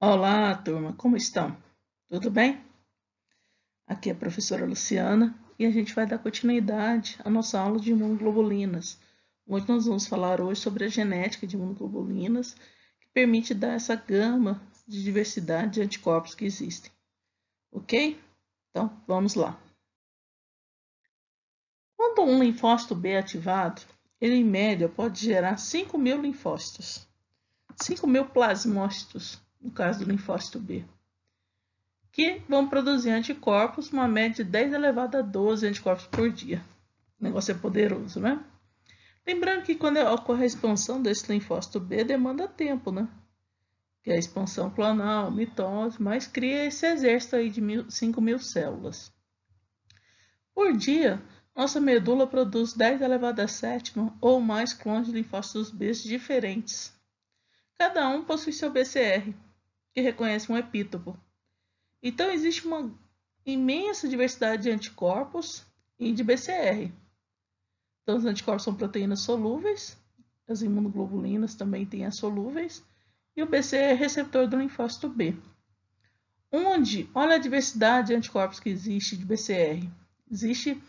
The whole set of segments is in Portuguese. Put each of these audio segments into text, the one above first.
Olá, turma, como estão? Tudo bem? Aqui é a professora Luciana e a gente vai dar continuidade à nossa aula de imunoglobulinas, Hoje nós vamos falar hoje sobre a genética de imunoglobulinas, que permite dar essa gama de diversidade de anticorpos que existem. Ok? Então, vamos lá. Quando um linfócito B é ativado, ele em média pode gerar 5 mil linfócitos, 5 mil plasmócitos, no caso do linfócito B, que vão produzir anticorpos, uma média de 10 elevado a 12 anticorpos por dia. O negócio é poderoso, né? Lembrando que quando ocorre a expansão desse linfócito B, demanda tempo, né? Que é a expansão clonal, mitose, mas cria esse exército aí de 5 mil células. Por dia, nossa medula produz 10 elevado a sétima ou mais clones de linfócitos B diferentes. Cada um possui seu BCR, que reconhece um epítopo. Então, existe uma imensa diversidade de anticorpos e de BCR. Então, os anticorpos são proteínas solúveis, as imunoglobulinas também têm as solúveis, e o BCR é receptor do linfócito B. Onde, olha a diversidade de anticorpos que existe de BCR. Existe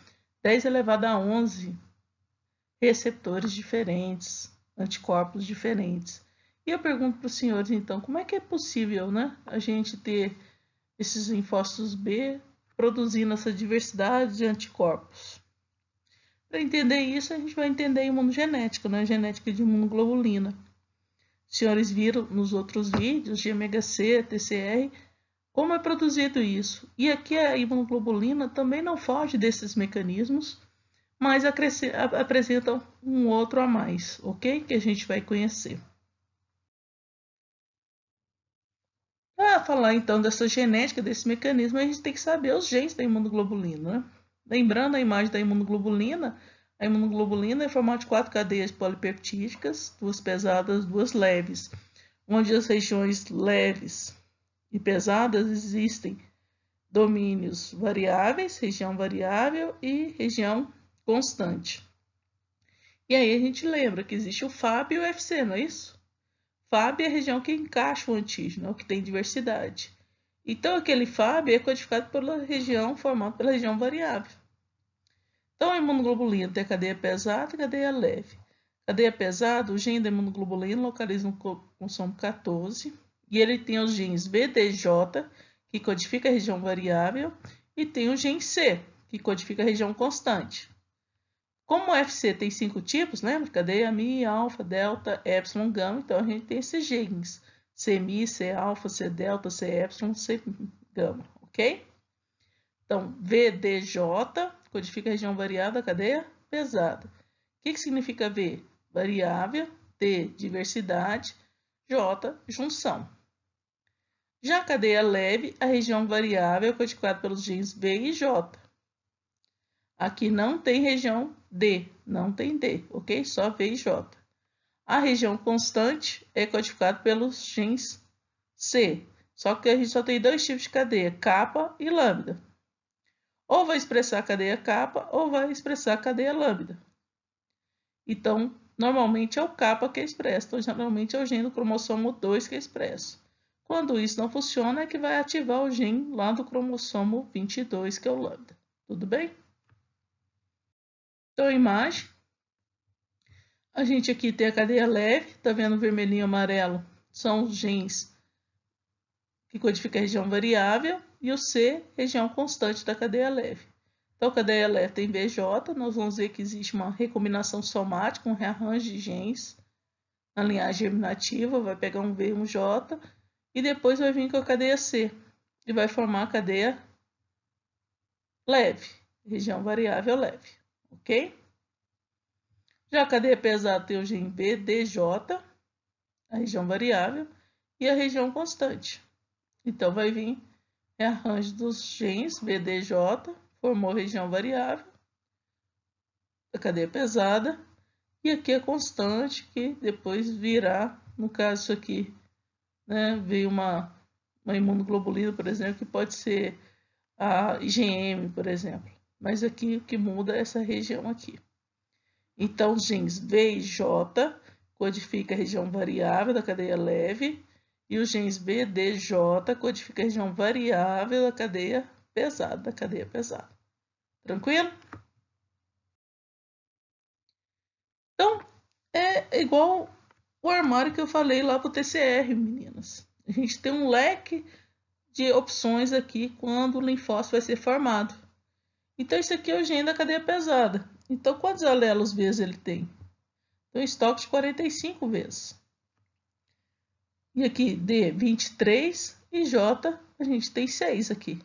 10 elevado a 11 receptores diferentes, anticorpos diferentes. E eu pergunto para os senhores, então, como é que é possível né, a gente ter esses linfócitos B produzindo essa diversidade de anticorpos? Para entender isso, a gente vai entender imunogenética, né? genética de imunoglobulina. Os senhores viram nos outros vídeos de MHC, TCR, como é produzido isso. E aqui a imunoglobulina também não foge desses mecanismos, mas apresenta um outro a mais, ok? Que a gente vai conhecer. Para falar então dessa genética, desse mecanismo, a gente tem que saber os genes da imunoglobulina. Né? Lembrando a imagem da imunoglobulina, a imunoglobulina é formada de quatro cadeias polipeptídicas, duas pesadas, duas leves, onde as regiões leves e pesadas existem domínios variáveis, região variável e região constante. E aí a gente lembra que existe o FAB e o FC, não é isso? FAB é a região que encaixa o antígeno, que tem diversidade. Então, aquele FAB é codificado pela região, formado pela região variável. Então, a é imunoglobulina tem a cadeia pesada e a cadeia leve. Cadeia pesada, o gene da imunoglobulina localiza no consumo 14, e ele tem os genes BDJ, que codifica a região variável, e tem o gene C, que codifica a região constante. Como o FC tem cinco tipos, lembra? Cadeia Mi, alfa, delta, epsilon, gama. Então, a gente tem esses genes. CMI, C alfa, C delta, C epsilon, C gama, ok? Então, VDJ codifica a região variada, cadeia pesada. O que, que significa V? Variável, T, diversidade, J, junção. Já a cadeia leve, a região variável é codificada pelos genes V e J. Aqui não tem região D, não tem D, ok? Só V e J. A região constante é codificada pelos genes C, só que a gente só tem dois tipos de cadeia, capa e lambda. Ou vai expressar a cadeia capa ou vai expressar a cadeia lambda. Então, normalmente é o capa que é expresso, então, geralmente é o gene do cromossomo 2 que é expresso. Quando isso não funciona, é que vai ativar o gene lá do cromossomo 22, que é o lambda. Tudo bem? Então, a imagem. A gente aqui tem a cadeia leve, tá vendo vermelhinho e amarelo? São os genes que codificam a região variável e o C, região constante da cadeia leve. Então, a cadeia leve tem VJ, nós vamos ver que existe uma recombinação somática, um rearranjo de genes na linhagem germinativa, vai pegar um V e um J, e depois vai vir com a cadeia C, e vai formar a cadeia leve, região variável leve ok? Já a cadeia pesada é tem o GMB, DJ, a região variável e a região constante. Então, vai vir rearranjo dos genes, BDJ, formou região variável, a cadeia é pesada, e aqui a é constante, que depois virá, no caso isso aqui, né, veio uma, uma imunoglobulina, por exemplo, que pode ser a IgM, por exemplo mas aqui o que muda é essa região aqui. Então, genes V e J codifica a região variável da cadeia leve e os genes B, D, J codifica a região variável da cadeia pesada, da cadeia pesada. Tranquilo? Então, é igual o armário que eu falei lá para o TCR, meninas. A gente tem um leque de opções aqui quando o linfócito vai ser formado. Então, isso aqui é o gene da cadeia pesada. Então, quantos alelos vezes ele tem? Então, estoque de 45 vezes. E aqui, D, 23 e J, a gente tem 6 aqui.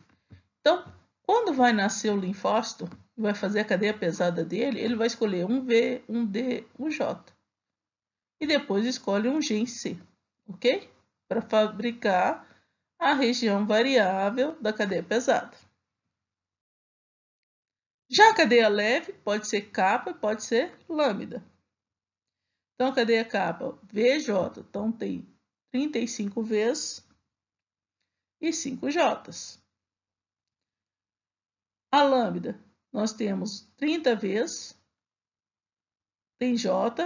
Então, quando vai nascer o linfócito, vai fazer a cadeia pesada dele, ele vai escolher um V, um D, um J. E depois escolhe um G em C, ok? Para fabricar a região variável da cadeia pesada. Já a cadeia leve pode ser capa, pode ser lambda. Então, a cadeia capa, VJ, então tem 35 vezes e 5 Js. A lambda, nós temos 30 vezes, tem J,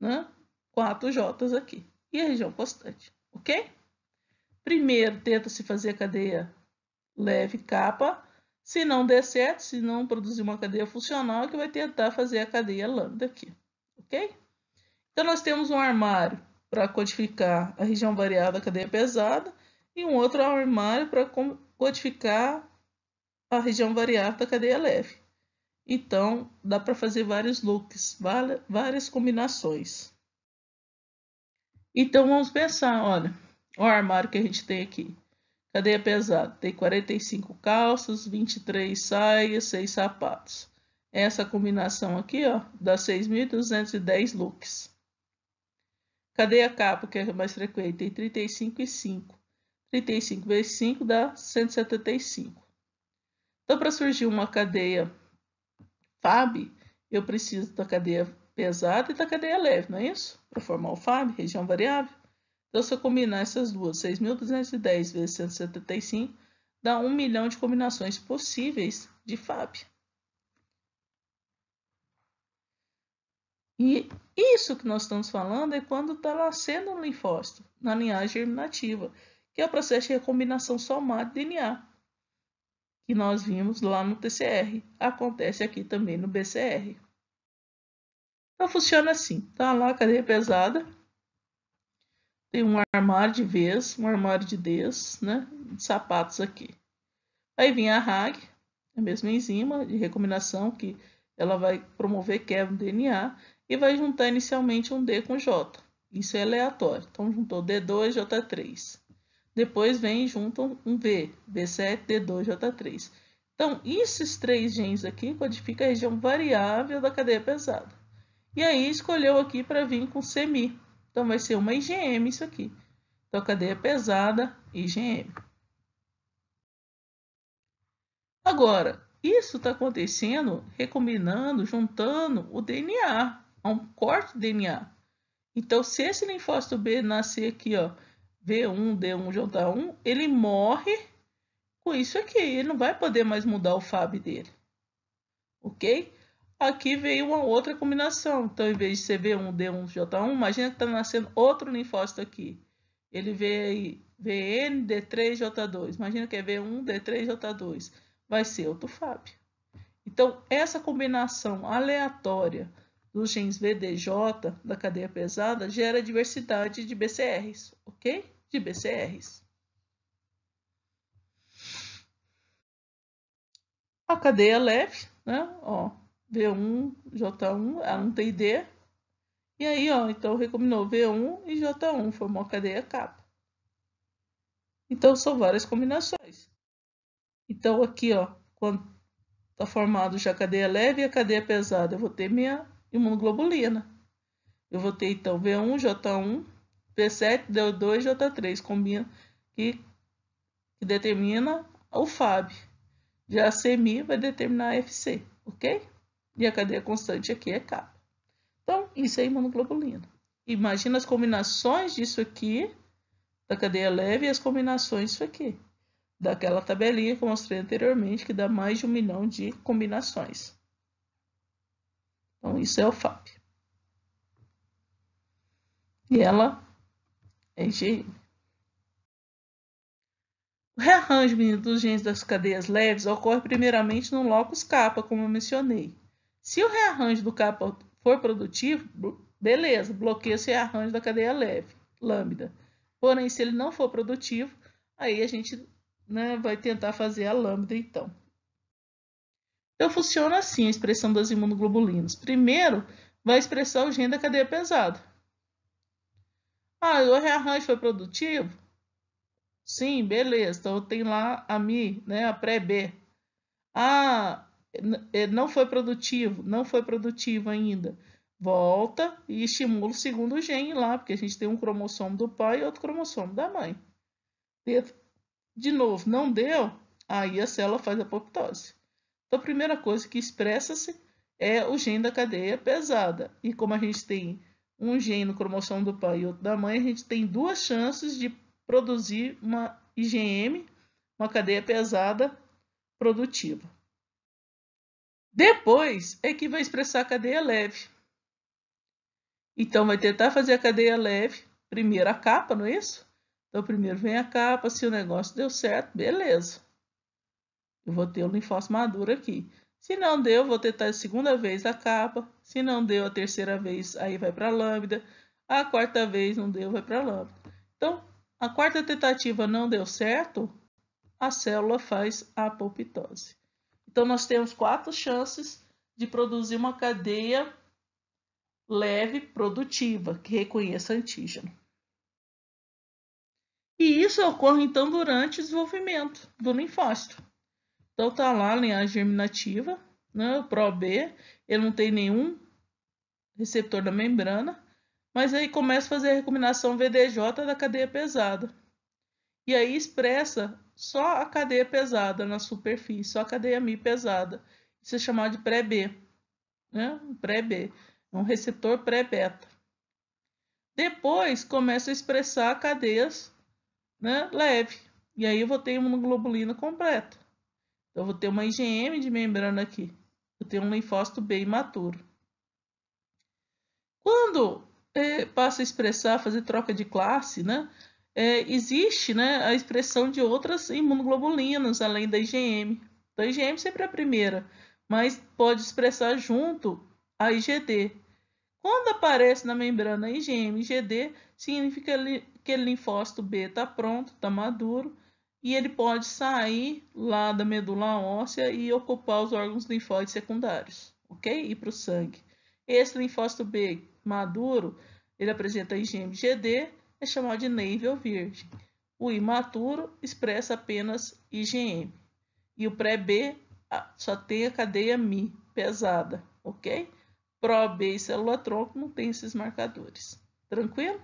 né? 4 Js aqui, e a região constante, ok? Primeiro, tenta-se fazer a cadeia leve capa, se não der certo, se não produzir uma cadeia funcional, é que vai tentar fazer a cadeia lambda aqui, ok? Então, nós temos um armário para codificar a região variável da cadeia pesada e um outro armário para codificar a região variável da cadeia leve. Então, dá para fazer vários looks, várias combinações. Então, vamos pensar, olha, o armário que a gente tem aqui. Cadeia pesada. Tem 45 calças, 23 saias, 6 sapatos. Essa combinação aqui, ó, dá 6.210 looks. Cadeia capa, que é mais frequente, tem 35 e 5. 35 vezes 5 dá 175. Então, para surgir uma cadeia FAB, eu preciso da cadeia pesada e da cadeia leve, não é isso? Para formar o FAB, região variável. Então, se eu combinar essas duas, 6.210 vezes 175, dá 1 milhão de combinações possíveis de FAB. E isso que nós estamos falando é quando está nascendo um linfócito, na linhagem germinativa, que é o processo de recombinação somada de DNA, que nós vimos lá no TCR. Acontece aqui também no BCR. Então, funciona assim. Está lá a cadeia pesada, tem um armário de vez, um armário de des, né? De sapatos aqui. Aí vem a RAG, a mesma enzima de recombinação que ela vai promover quebra do é DNA e vai juntar inicialmente um D com J. Isso é aleatório. Então juntou D2, J3. Depois vem e juntam um V, V7, D2, J3. Então, esses três genes aqui codificam a região variável da cadeia pesada. E aí escolheu aqui para vir com semi, então, vai ser uma IgM isso aqui. Então, cadeia é pesada, IgM. Agora, isso está acontecendo recombinando, juntando o DNA, a um corte de DNA. Então, se esse linfócito B nascer aqui, ó, V1, D1, J1, ele morre com isso aqui. Ele não vai poder mais mudar o FAB dele. Ok? Aqui veio uma outra combinação. Então, em vez de CB1, D1, J1, imagina que está nascendo outro linfócito aqui. Ele veio VN, D3, J2. Imagina que é V1, D3, J2. Vai ser outro FAB. Então, essa combinação aleatória dos genes VDJ da cadeia pesada gera diversidade de BCRs, ok? De BCRs. A cadeia leve, né? Ó, V1, J1, ela não tem D. E aí, ó, então recombinou V1 e J1, formou a cadeia capa. Então, são várias combinações. Então, aqui, ó, quando está formado já a cadeia leve e a cadeia pesada, eu vou ter minha imunoglobulina. Eu vou ter, então, V1, J1, v 7 D2, J3, combina, que, que determina o FAB. Já a CMI vai determinar a FC, ok? E a cadeia constante aqui é K. Então, isso é imunoglobulina. Imagina as combinações disso aqui, da cadeia leve, e as combinações disso aqui. Daquela tabelinha que eu mostrei anteriormente, que dá mais de um milhão de combinações. Então, isso é o FAP. E ela é GM. O rearranjo dos genes das cadeias leves ocorre primeiramente no locus capa, como eu mencionei. Se o rearranjo do capa for produtivo, beleza, bloqueia esse rearranjo da cadeia leve, lambda. Porém, se ele não for produtivo, aí a gente né, vai tentar fazer a lambda então. Então, funciona assim a expressão das imunoglobulinas. Primeiro, vai expressar o gene da cadeia pesada. Ah, o rearranjo foi produtivo? Sim, beleza. Então, tem lá a Mi, né, a pré-B. Ah, é, não foi produtivo, não foi produtivo ainda. Volta e estimula o segundo gene lá, porque a gente tem um cromossomo do pai e outro cromossomo da mãe. De novo, não deu, aí a célula faz apoptose. Então, a primeira coisa que expressa-se é o gene da cadeia pesada. E como a gente tem um gene no cromossomo do pai e outro da mãe, a gente tem duas chances de produzir uma IgM, uma cadeia pesada produtiva. Depois é que vai expressar a cadeia leve. Então, vai tentar fazer a cadeia leve, primeiro a capa, não é isso? Então, primeiro vem a capa, se o negócio deu certo, beleza. Eu vou ter o linfócito maduro aqui. Se não deu, vou tentar a segunda vez a capa. Se não deu a terceira vez, aí vai para a lambda. A quarta vez não deu, vai para a lambda. Então, a quarta tentativa não deu certo, a célula faz a apoptose. Então, nós temos quatro chances de produzir uma cadeia leve produtiva que reconheça antígeno. E isso ocorre então durante o desenvolvimento do linfócito. Então tá lá a linhagem germinativa, né, o b ele não tem nenhum receptor da membrana, mas aí começa a fazer a recombinação VDJ da cadeia pesada. E aí expressa só a cadeia pesada na superfície, só a cadeia Mi pesada. Isso é chamado de pré-B, né? pré-B, é um receptor pré-beta. Depois começa a expressar cadeias né, leve, e aí eu vou ter uma globulina completa. Então, eu vou ter uma IgM de membrana aqui, eu tenho um linfócito B imaturo. Quando é, passa a expressar, fazer troca de classe, né? é, existe né, a expressão de outras imunoglobulinas além da IgM. Então, a IgM sempre é a primeira, mas pode expressar junto a IgD. Quando aparece na membrana IgM IgD, significa que o linfócito B está pronto, está maduro, e ele pode sair lá da medula óssea e ocupar os órgãos linfóides secundários, ok? E para o sangue. Esse linfócito B maduro, ele apresenta IgM-GD é chamado de navel virgem. O imaturo expressa apenas IgM. E o pré-B só tem a cadeia Mi pesada, ok? Pro-B e célula-tronco não tem esses marcadores. Tranquilo?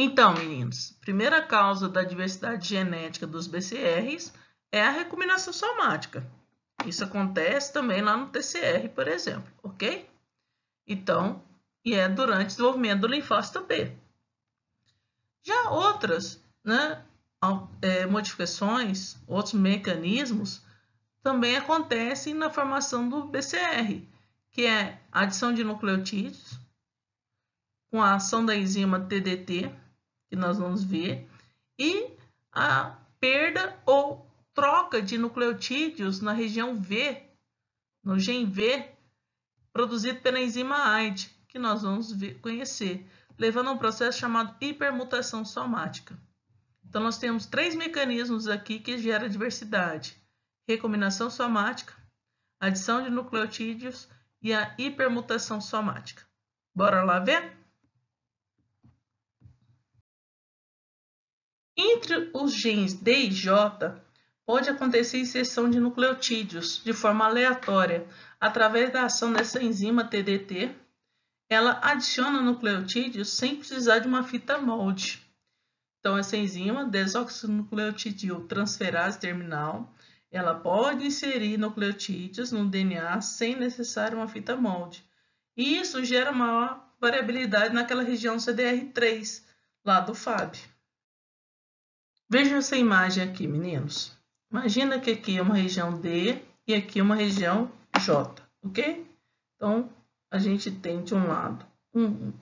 Então, meninos, primeira causa da diversidade genética dos BCRs é a recombinação somática. Isso acontece também lá no TCR, por exemplo, ok? Então, e é durante o desenvolvimento do linfócito B. Já outras né, é, modificações, outros mecanismos, também acontecem na formação do BCR, que é a adição de nucleotídeos com a ação da enzima TDT, que nós vamos ver, e a perda ou troca de nucleotídeos na região V, no gen V, produzido pela enzima AIDS, que nós vamos conhecer, levando a um processo chamado hipermutação somática. Então, nós temos três mecanismos aqui que geram diversidade: recombinação somática, adição de nucleotídeos e a hipermutação somática. Bora lá ver? Entre os genes D e J, pode acontecer inserção de nucleotídeos de forma aleatória através da ação dessa enzima TDT, ela adiciona nucleotídeos sem precisar de uma fita molde. Então, essa enzima, desoxinucleotidil transferase terminal, ela pode inserir nucleotídeos no DNA sem necessário uma fita molde. E isso gera maior variabilidade naquela região CDR3, lá do FAB. Veja essa imagem aqui, meninos. Imagina que aqui é uma região D e aqui é uma região J, ok? Então, a gente tem de um lado um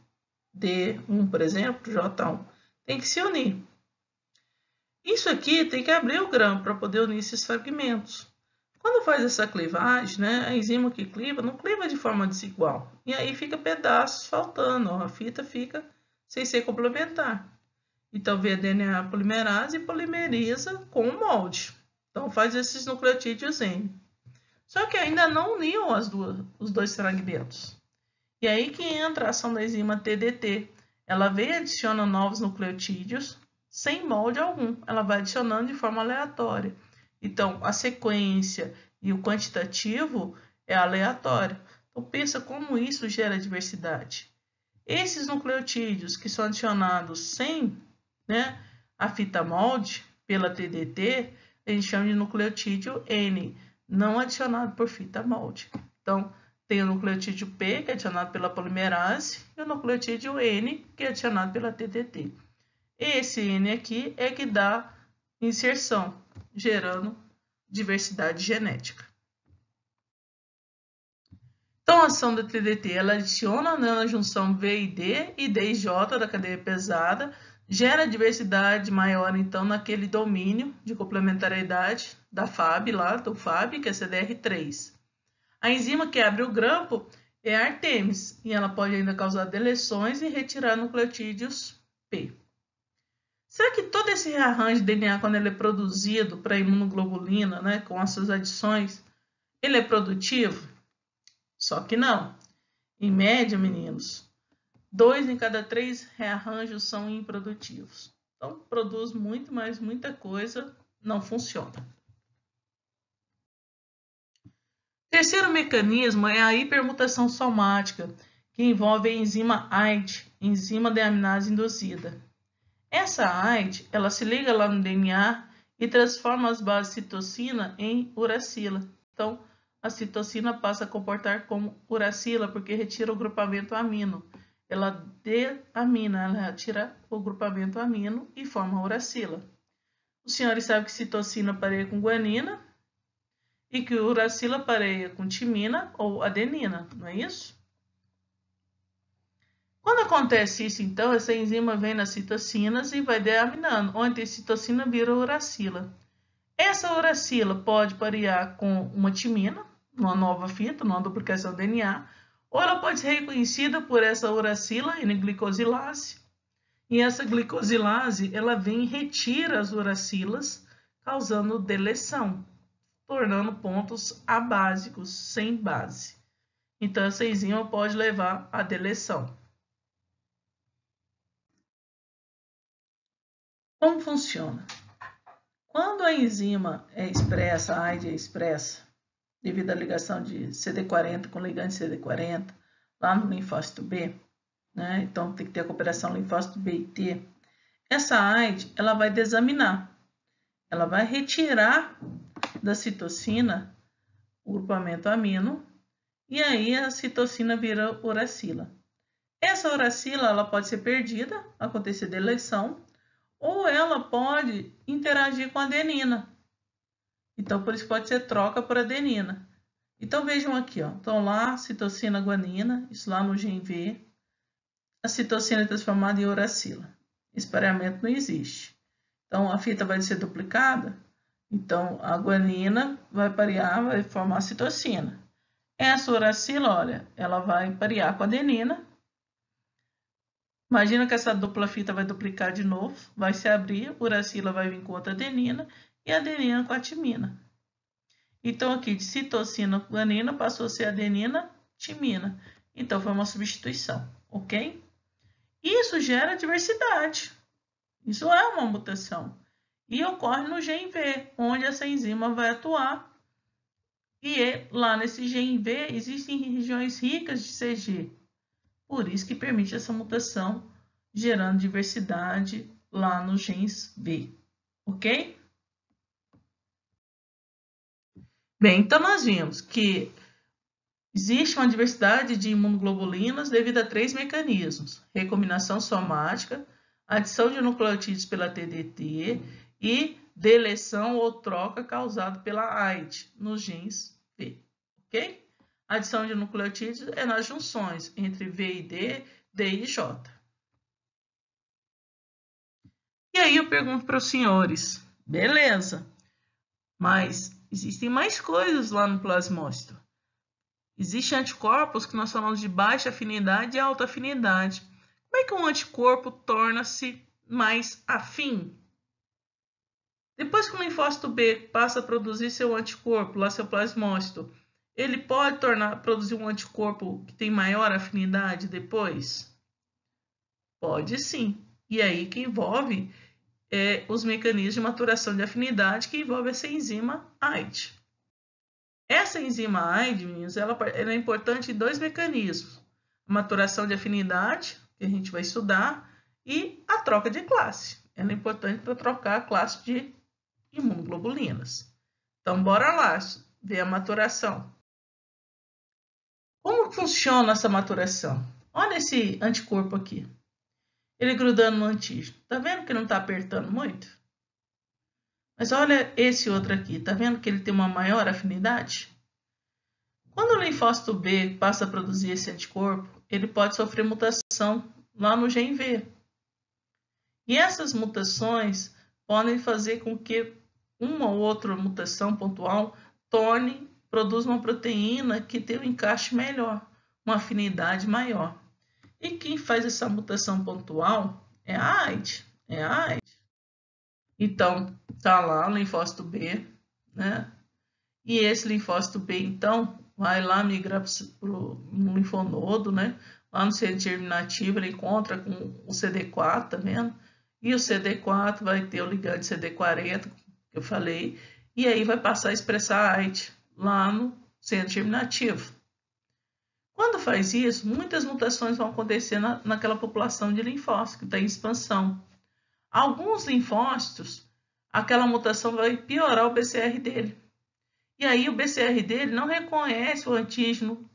D1, por exemplo, J1, tem que se unir. Isso aqui tem que abrir o grão para poder unir esses fragmentos. Quando faz essa clivagem, né, a enzima que cliva não cliva de forma desigual. E aí fica pedaços faltando, ó, a fita fica sem ser complementar. Então, vê a DNA polimerase e polimeriza com o molde. Então, faz esses nucleotídeos N. Só que ainda não uniu as duas, os dois fragmentos. E aí que entra a ação da enzima TDT. Ela vem adiciona novos nucleotídeos sem molde algum. Ela vai adicionando de forma aleatória. Então, a sequência e o quantitativo é aleatório. Então, pensa como isso gera diversidade. Esses nucleotídeos que são adicionados sem né, a fita molde pela TDT, a gente chama de nucleotídeo N, não adicionado por fita molde. Então, tem o nucleotídeo P, que é adicionado pela polimerase, e o nucleotídeo N, que é adicionado pela TTT. Esse N aqui é que dá inserção, gerando diversidade genética. Então, a ação da TDT ela adiciona na né, junção V e D e D e J da cadeia pesada, gera diversidade maior, então, naquele domínio de complementariedade da FAB, lá do FAB, que é CDR3. A enzima que abre o grampo é a Artemis e ela pode ainda causar deleções e retirar nucleotídeos P. Será que todo esse rearranjo de DNA, quando ele é produzido para a imunoglobulina, né, com as suas adições, ele é produtivo? Só que não. Em média, meninos, dois em cada três rearranjos são improdutivos. Então, produz muito, mas muita coisa não funciona. Terceiro mecanismo é a hipermutação somática, que envolve a enzima AID, enzima deaminase induzida. Essa AID, ela se liga lá no DNA e transforma as bases citocina em uracila. Então, a citocina passa a comportar como uracila porque retira o grupamento amino. Ela deamina, ela retira o grupamento amino e forma uracila. Os senhores sabem que citocina pareia com guanina, e que o uracila pareia com timina ou adenina, não é isso? Quando acontece isso, então, essa enzima vem nas citocinas e vai deaminando, onde a citocina vira uracila. Essa uracila pode parear com uma timina, uma nova fita, uma duplicação do DNA, ou ela pode ser reconhecida por essa uracila e glicosilase. E essa glicosilase, ela vem e retira as uracilas, causando deleção tornando pontos abásicos sem base. Então, essa enzima pode levar à deleção. Como funciona? Quando a enzima é expressa, a AIDE é expressa, devido à ligação de CD40 com ligante CD40, lá no linfócito B, né? então tem que ter a cooperação linfócito B e T, essa AIDE ela vai desaminar, ela vai retirar da citocina, o grupamento amino, e aí a citocina vira uracila. Essa uracila ela pode ser perdida, acontecer deleção, ou ela pode interagir com a adenina. Então, por isso pode ser troca por adenina. Então, vejam aqui, ó. Então, lá, citocina guanina, isso lá no G-V, A citocina é transformada em uracila. pareamento não existe. Então, a fita vai ser duplicada então, a guanina vai parear, vai formar citocina. Essa uracila, olha, ela vai parear com a adenina. Imagina que essa dupla fita vai duplicar de novo, vai se abrir, uracila vai vir com outra adenina e a adenina com a timina. Então, aqui de citocina com guanina passou a ser adenina, timina. Então, foi uma substituição, ok? Isso gera diversidade. Isso é uma mutação e ocorre no V, onde essa enzima vai atuar. E é, lá nesse V existem regiões ricas de CG, por isso que permite essa mutação, gerando diversidade lá no genes V, ok? Bem, então nós vimos que existe uma diversidade de imunoglobulinas devido a três mecanismos, recombinação somática, adição de nucleotídeos pela TDT e deleção ou troca causada pela AID nos genes V. Ok? adição de nucleotídeos é nas junções entre V e D, D e J. E aí eu pergunto para os senhores, beleza, mas existem mais coisas lá no plasmócito. Existem anticorpos que nós falamos de baixa afinidade e alta afinidade. Como é que um anticorpo torna-se mais afim depois que o linfócito B passa a produzir seu anticorpo, lá seu plasmócito, ele pode tornar, produzir um anticorpo que tem maior afinidade depois? Pode sim. E aí que envolve é, os mecanismos de maturação de afinidade que envolve essa enzima AIDE. Essa enzima AIDE, meninos, ela, ela é importante em dois mecanismos. A maturação de afinidade, que a gente vai estudar, e a troca de classe. Ela é importante para trocar a classe de imunoglobulinas. Então, bora lá ver a maturação. Como funciona essa maturação? Olha esse anticorpo aqui. Ele grudando no antígeno. Tá vendo que não está apertando muito? Mas olha esse outro aqui. Tá vendo que ele tem uma maior afinidade? Quando o linfócito B passa a produzir esse anticorpo, ele pode sofrer mutação lá no V. E essas mutações podem fazer com que uma ou outra mutação pontual, torne, produz uma proteína que tem um encaixe melhor, uma afinidade maior. E quem faz essa mutação pontual é a AIDS, é a AIDS. Então, tá lá o linfócito B, né? E esse linfócito B, então, vai lá migrar para o linfonodo, né? Lá no centro germinativo ele encontra com o CD4, tá vendo? E o CD4 vai ter o ligante CD40 eu falei, e aí vai passar a expressar a lá no centro germinativo. Quando faz isso, muitas mutações vão acontecer na, naquela população de linfócitos que está em expansão. Alguns linfócitos, aquela mutação vai piorar o BCR dele. E aí o BCR dele não reconhece o antígeno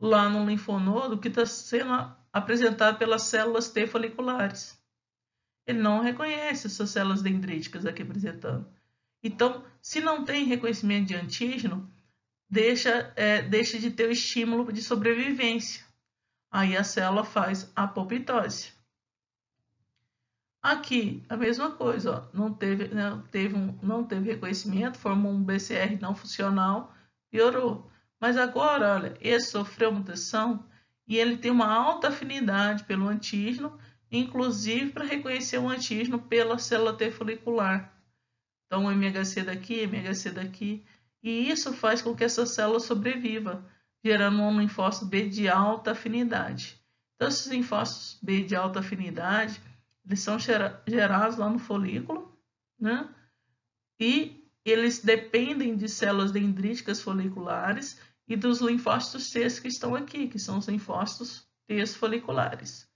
lá no linfonodo que está sendo apresentado pelas células T foliculares. Ele não reconhece essas células dendríticas aqui apresentando. Então, se não tem reconhecimento de antígeno, deixa, é, deixa de ter o estímulo de sobrevivência. Aí a célula faz apoptose. Aqui, a mesma coisa, ó, não, teve, não, né, teve um, não teve reconhecimento, formou um BCR não funcional, piorou. Mas agora, olha, esse sofreu mutação e ele tem uma alta afinidade pelo antígeno, inclusive para reconhecer o antígeno pela célula T folicular. Então, MHC daqui, MHC daqui. E isso faz com que essa célula sobreviva, gerando um linfócito B de alta afinidade. Então, esses linfócitos B de alta afinidade, eles são gerados lá no folículo, né? E eles dependem de células dendríticas foliculares e dos linfócitos T que estão aqui, que são os linfócitos T foliculares.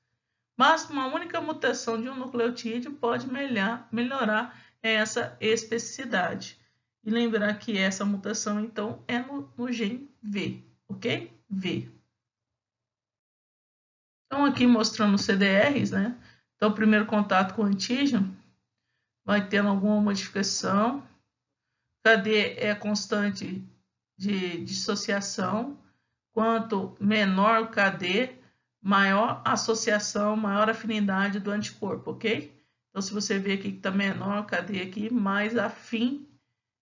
Mas uma única mutação de um nucleotídeo pode melhorar é essa especificidade. E lembrar que essa mutação, então, é no, no gene V, ok? V. Então, aqui mostrando os CDRs, né? Então, primeiro contato com o antígeno, vai tendo alguma modificação. KD é constante de dissociação. Quanto menor o KD, maior associação, maior afinidade do anticorpo, ok? Então, se você vê aqui que está menor a cadeia aqui, mais afim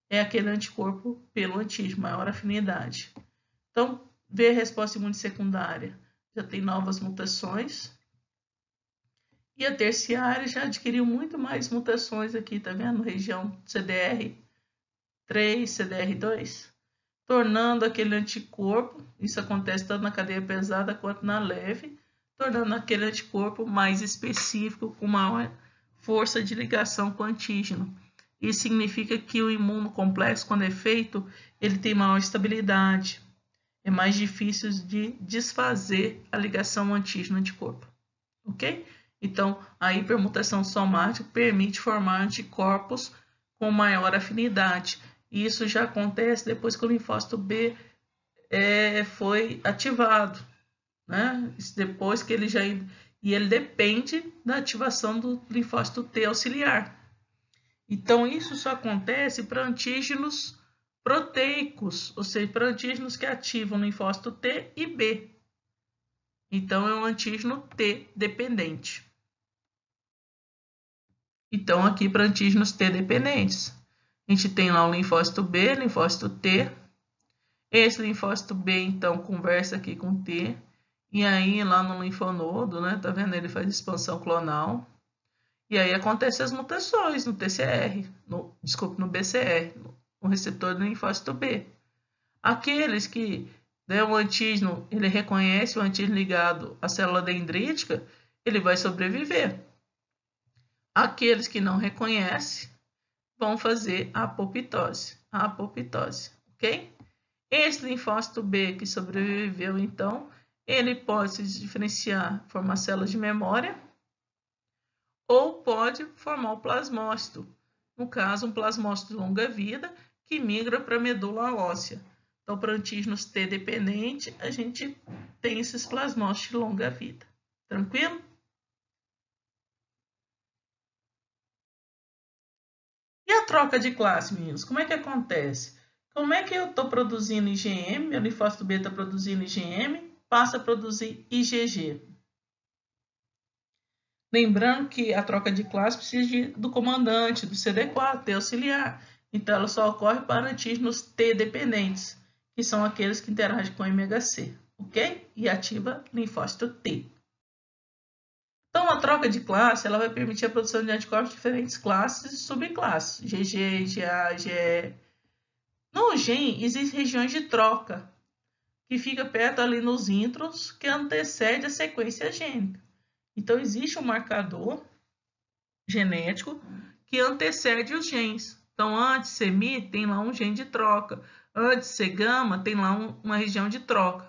é aquele anticorpo pelo antígeno, maior afinidade. Então, vê a resposta imune secundária. Já tem novas mutações. E a terciária já adquiriu muito mais mutações aqui, tá vendo? Região CDR3, CDR2, tornando aquele anticorpo, isso acontece tanto na cadeia pesada quanto na leve, tornando aquele anticorpo mais específico, com maior força de ligação com o antígeno. Isso significa que o imunocomplexo, quando é feito, ele tem maior estabilidade. É mais difícil de desfazer a ligação antígeno de corpo, Ok? Então, a hipermutação somática permite formar anticorpos com maior afinidade. Isso já acontece depois que o linfócito B é, foi ativado. Né? Depois que ele já e ele depende da ativação do linfócito T auxiliar. Então, isso só acontece para antígenos proteicos, ou seja, para antígenos que ativam o linfócito T e B. Então, é um antígeno T dependente. Então, aqui para antígenos T dependentes, a gente tem lá o linfócito B, linfócito T. Esse linfócito B, então, conversa aqui com T e aí, lá no linfonodo, né? Tá vendo? Ele faz expansão clonal. E aí acontece as mutações no TCR, no, desculpe, no BCR, no receptor do linfócito B. Aqueles que né, o antígeno, ele reconhece o antígeno ligado à célula dendrítica, ele vai sobreviver. Aqueles que não reconhecem vão fazer a apoptose, a apoptose, ok? Esse linfócito B que sobreviveu, então, ele pode se diferenciar, formar células de memória, ou pode formar o plasmócito, no caso, um plasmócito de longa vida que migra para a medula óssea. Então, para antígenos T dependente, a gente tem esses plasmócitos de longa vida. Tranquilo? E a troca de classe, meninos? Como é que acontece? Como é que eu estou produzindo IgM, meu linfócito B está produzindo IgM, passa a produzir IgG. Lembrando que a troca de classe precisa de, do comandante, do CD4, T auxiliar. Então, ela só ocorre para antígenos T dependentes, que são aqueles que interagem com o MHC, ok? E ativa linfócito T. Então, a troca de classe ela vai permitir a produção de anticorpos de diferentes classes e subclasses, GG, IgA, IgE. No gen, existem regiões de troca, que fica perto ali nos intros que antecede a sequência gênica. Então, existe um marcador genético que antecede os genes. Então, antes semi tem lá um gene de troca, antes C gama tem lá um, uma região de troca.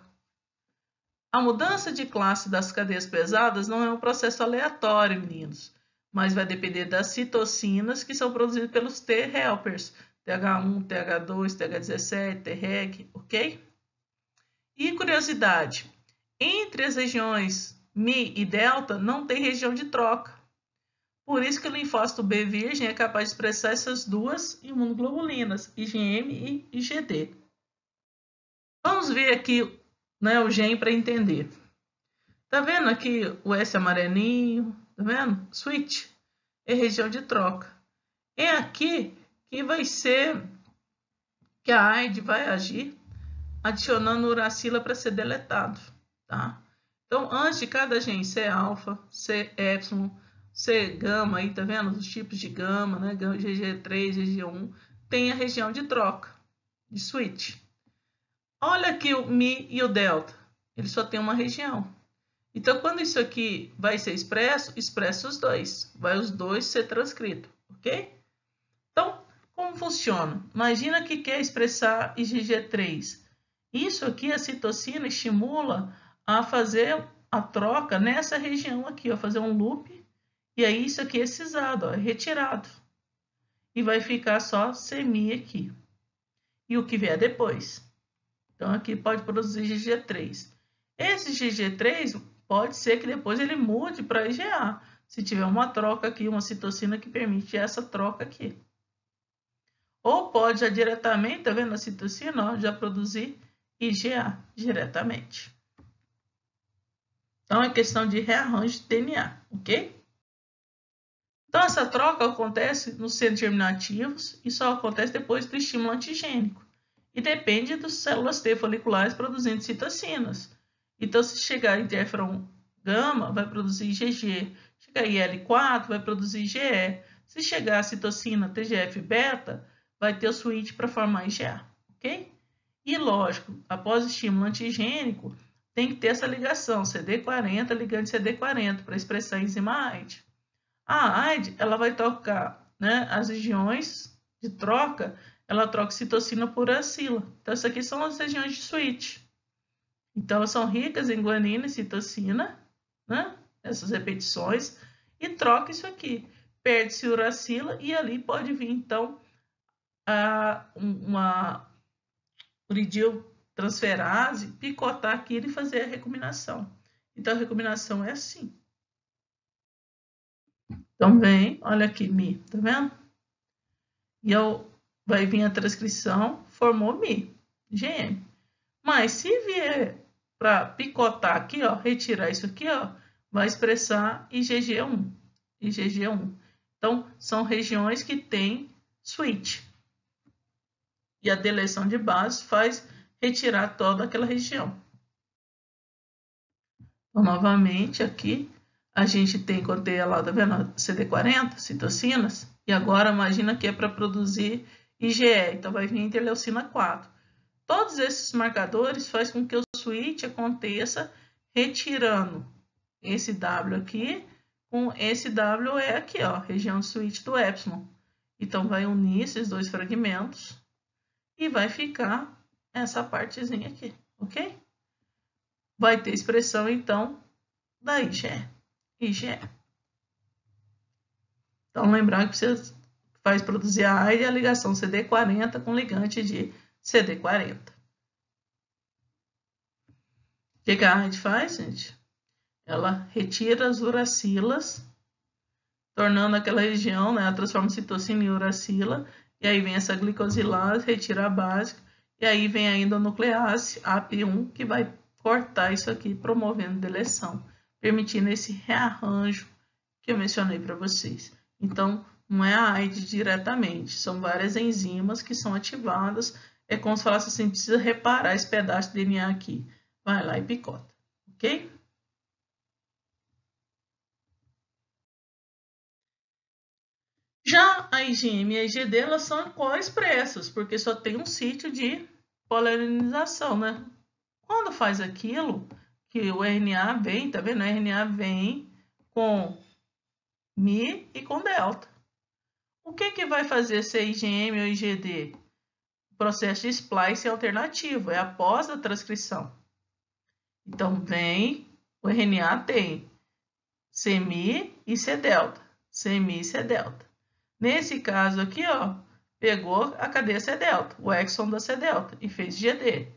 A mudança de classe das cadeias pesadas não é um processo aleatório, meninos, mas vai depender das citocinas que são produzidas pelos T helpers, TH1, TH2, TH17, TREG, ok? E curiosidade: entre as regiões Mi e delta não tem região de troca. Por isso que o linfócito B virgem é capaz de expressar essas duas imunoglobulinas, IgM e IgD. Vamos ver aqui né, o gene para entender. Tá vendo aqui o S amarelinho? Tá vendo? Switch é região de troca. É aqui que vai ser que a AID vai agir adicionando uracila para ser deletado, tá? Então, antes de cada gen, ser alfa, ser epsilon, ser gama, aí tá vendo os tipos de gama, né? GG3, GG1, tem a região de troca, de switch. Olha aqui o mi e o delta, ele só tem uma região. Então, quando isso aqui vai ser expresso, expressa os dois, vai os dois ser transcrito, ok? Então, como funciona? Imagina que quer expressar IgG3 isso aqui, a citocina, estimula a fazer a troca nessa região aqui, ó, fazer um loop. E aí isso aqui é cisado, ó, é retirado. E vai ficar só semi aqui. E o que vier depois. Então aqui pode produzir GG3. Esse GG3 pode ser que depois ele mude para IgA, se tiver uma troca aqui, uma citocina que permite essa troca aqui. Ou pode já diretamente, tá vendo a citocina, ó, já produzir IgA diretamente. Então, é questão de rearranjo de DNA, ok? Então, essa troca acontece nos centros germinativos e só acontece depois do estímulo antigênico. E depende das células T foliculares produzindo citocinas. Então, se chegar interferon gama, vai produzir IgG. Chegar IL4, vai produzir IgE. Se chegar a citocina TGF-beta, vai ter o switch para formar IgA, ok? E lógico, após o estímulo antigênico, tem que ter essa ligação CD40 ligando CD40 para expressar a enzima AIDE. A AIDE ela vai tocar né, as regiões de troca, ela troca citocina por acila. Então, essas aqui são as regiões de switch. Então, são ricas em guanina e citocina, né? essas repetições, e troca isso aqui. Perde-se uracila e ali pode vir, então, a, uma, Uridil transferase, picotar aquilo e fazer a recombinação. Então, a recombinação é assim. Então, vem, olha aqui, Mi, tá vendo? E eu, vai vir a transcrição, formou Mi, GM. Mas, se vier para picotar aqui, ó, retirar isso aqui, ó, vai expressar IgG1, IgG1. Então, são regiões que têm switch e a deleção de base faz retirar toda aquela região. Então, novamente, aqui a gente tem, quando lá, tá vendo, CD40, citocinas, e agora imagina que é para produzir IgE, então vai vir interleucina 4. Todos esses marcadores fazem com que o switch aconteça retirando esse W aqui com esse WE aqui, ó, região de switch do epsilon. Então vai unir esses dois fragmentos e vai ficar essa partezinha aqui, ok? Vai ter expressão, então, da IGE. IGE. Então, lembrar que você faz produzir a área e a ligação CD40 com ligante de CD40. O que, que a AIRE faz, gente? Ela retira as uracilas, tornando aquela região, né, ela transforma citocina em uracila e aí vem essa glicosilase, retira a básica, e aí vem ainda a nuclease AP1, que vai cortar isso aqui, promovendo deleção, permitindo esse rearranjo que eu mencionei para vocês. Então, não é a AIDS diretamente, são várias enzimas que são ativadas. É como se falasse assim, precisa reparar esse pedaço de DNA aqui. Vai lá e picota, ok? Já a IgM e a IgD elas são co-expressas porque só tem um sítio de polarização, né? Quando faz aquilo, que o RNA vem, tá vendo? O RNA vem com Mi e com delta. O que, que vai fazer se a IgM ou IgD? O processo de splice é alternativo, é após a transcrição. Então, vem, o RNA tem semi e C delta, e C delta. Nesse caso aqui, ó, pegou a cadeia C delta, o exon da C delta e fez GD.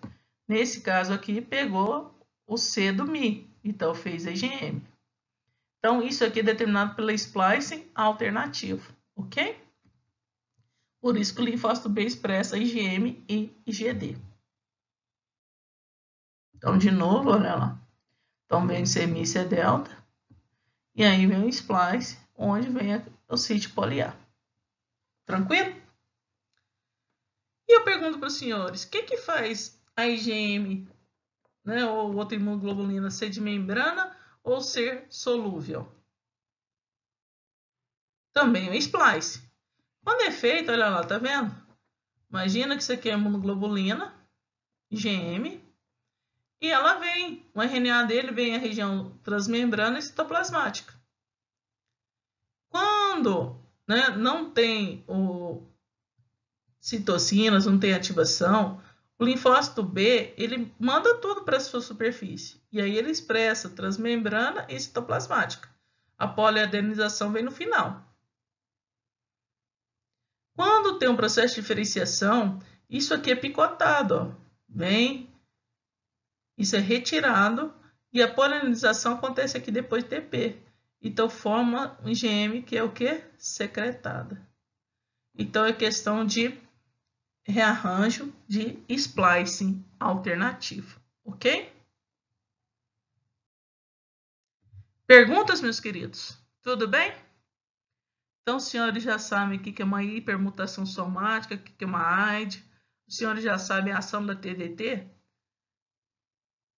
Nesse caso aqui, pegou o C do Mi, então fez EGM. Então, isso aqui é determinado pela splicing alternativa, ok? Por isso que o linfócito B expressa IgM e IgD. Então, de novo, olha lá. Então, vem C e C delta. E aí vem o splice, onde vem o sítio poliar. Tranquilo? E eu pergunto para os senhores, o que, que faz a IgM, né, ou outra imunoglobulina, ser de membrana ou ser solúvel? Também o splice. Quando é feito, olha lá, tá vendo? Imagina que isso aqui é imunoglobulina, IgM, e ela vem, o RNA dele vem à região transmembrana e citoplasmática. Quando né, não tem o citocinas, não tem ativação, o linfócito B ele manda tudo para a sua superfície e aí ele expressa transmembrana e citoplasmática. A poliadenização vem no final. Quando tem um processo de diferenciação, isso aqui é picotado, ó. vem, isso é retirado e a polinização acontece aqui depois de TP. Então, forma um IgM que é o que? Secretada. Então, é questão de rearranjo de splicing alternativo, ok? Perguntas, meus queridos? Tudo bem? Então, os senhores já sabem o que é uma hipermutação somática, o que é uma AIDS. os senhores já sabem a ação da TDT?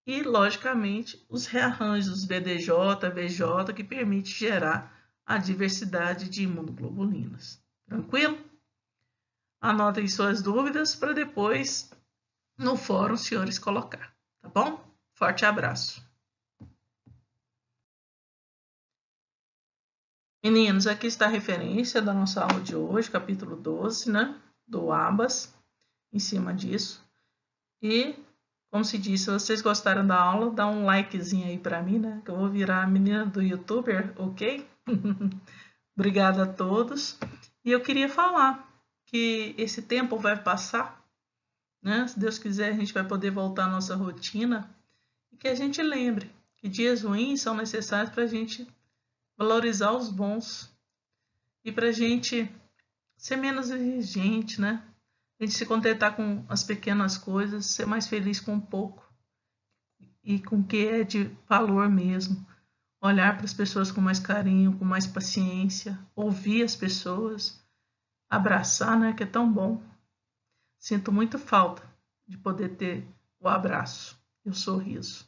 e, logicamente, os rearranjos BDJ, VJ, que permite gerar a diversidade de imunoglobulinas. Tranquilo? Anotem suas dúvidas para depois, no fórum, os senhores colocar, tá bom? Forte abraço! Meninos, aqui está a referência da nossa aula de hoje, capítulo 12, né? Do ABAS, em cima disso. E como se diz, se vocês gostaram da aula, dá um likezinho aí para mim, né? Que eu vou virar a menina do youtuber, ok? Obrigada a todos. E eu queria falar que esse tempo vai passar, né? Se Deus quiser, a gente vai poder voltar à nossa rotina. E que a gente lembre que dias ruins são necessários para a gente valorizar os bons e para a gente ser menos exigente, né? A gente se contentar com as pequenas coisas, ser mais feliz com pouco e com o que é de valor mesmo. Olhar para as pessoas com mais carinho, com mais paciência, ouvir as pessoas, abraçar, né, que é tão bom. Sinto muito falta de poder ter o abraço e o sorriso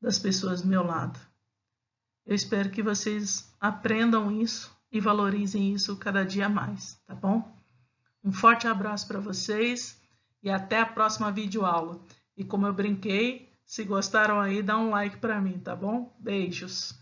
das pessoas do meu lado. Eu espero que vocês aprendam isso e valorizem isso cada dia mais, tá bom? Um forte abraço para vocês e até a próxima videoaula. E como eu brinquei, se gostaram aí, dá um like para mim, tá bom? Beijos!